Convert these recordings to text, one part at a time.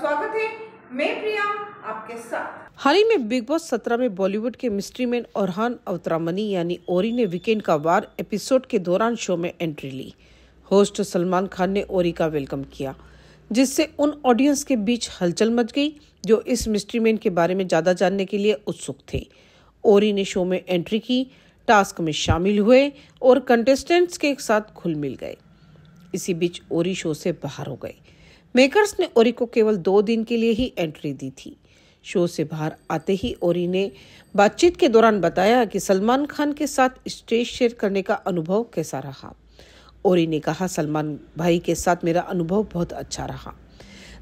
स्वागत है मैं प्रिया आपके साथ हाल ही में बिग बॉस सत्रह में बॉलीवुड के मिस्ट्री मैन औरहान अवतरामनी यानी ओरी ने वीकेंड का वार एपिसोड के दौरान शो में एंट्री ली होस्ट सलमान खान ने ओरी का वेलकम किया जिससे उन ऑडियंस के बीच हलचल मच गई जो इस मिस्ट्री मैन के बारे में ज़्यादा जानने के लिए उत्सुक थे ओरी ने शो में एंट्री की टास्क में शामिल हुए और कंटेस्टेंट्स के साथ घुल मिल गए इसी बीच ओरी शो से बाहर हो गए मेकर्स ने ओरी को केवल दो दिन के लिए ही एंट्री दी थी शो से बाहर आते ही ओरी ने बातचीत के दौरान बताया कि सलमान खान के साथ स्टेज शेयर करने का अनुभव कैसा रहा ओरी ने कहा सलमान भाई के साथ मेरा अनुभव बहुत अच्छा रहा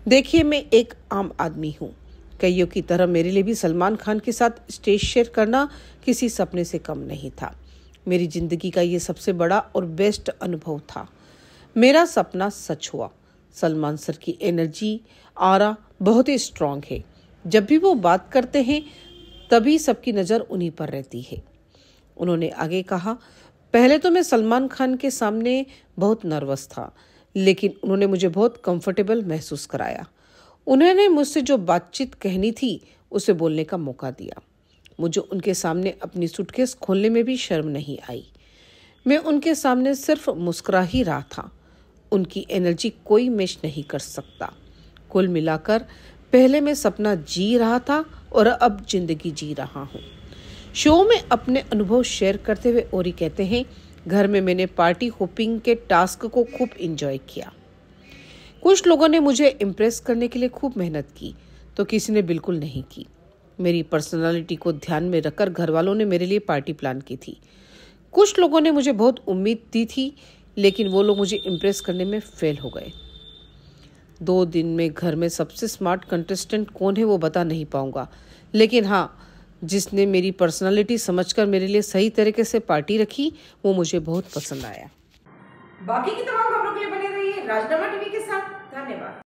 देखिए मैं एक आम आदमी हूँ कईयों की तरह मेरे लिए भी सलमान खान के साथ स्टेज शेयर करना किसी सपने से कम नहीं था मेरी जिंदगी का ये सबसे बड़ा और बेस्ट अनुभव था मेरा सपना सच हुआ सलमान सर की एनर्जी आरा बहुत ही स्ट्रांग है जब भी वो बात करते हैं तभी सबकी नज़र उन्हीं पर रहती है उन्होंने आगे कहा पहले तो मैं सलमान खान के सामने बहुत नर्वस था लेकिन उन्होंने मुझे बहुत कंफर्टेबल महसूस कराया उन्होंने मुझसे जो बातचीत कहनी थी उसे बोलने का मौका दिया मुझे उनके सामने अपनी सुटकेस खोलने में भी शर्म नहीं आई मैं उनके सामने सिर्फ मुस्कुरा ही रहा था उनकी एनर्जी कोई मिश नहीं कर सकता कुल मिलाकर पहले मैं सपना जी रहा था और अब जिंदगी जी रहा हूँ शो में अपने अनुभव शेयर करते हुए ओरी कहते हैं घर में मैंने पार्टी होपिंग के टास्क को खूब इंजॉय किया कुछ लोगों ने मुझे इम्प्रेस करने के लिए खूब मेहनत की तो किसी ने बिल्कुल नहीं की मेरी पर्सनालिटी को ध्यान में रखकर घर वालों ने मेरे लिए पार्टी प्लान की थी कुछ लोगों ने मुझे बहुत उम्मीद दी थी लेकिन वो लोग मुझे इम्प्रेस करने में फेल हो गए दो दिन में घर में सबसे स्मार्ट कंटेस्टेंट कौन है वो बता नहीं पाऊंगा लेकिन हाँ जिसने मेरी पर्सनालिटी समझकर मेरे लिए सही तरीके से पार्टी रखी वो मुझे बहुत पसंद आया बाकी की तमाम खबरों के लिए बने रहिए राजनामा टीवी के साथ धन्यवाद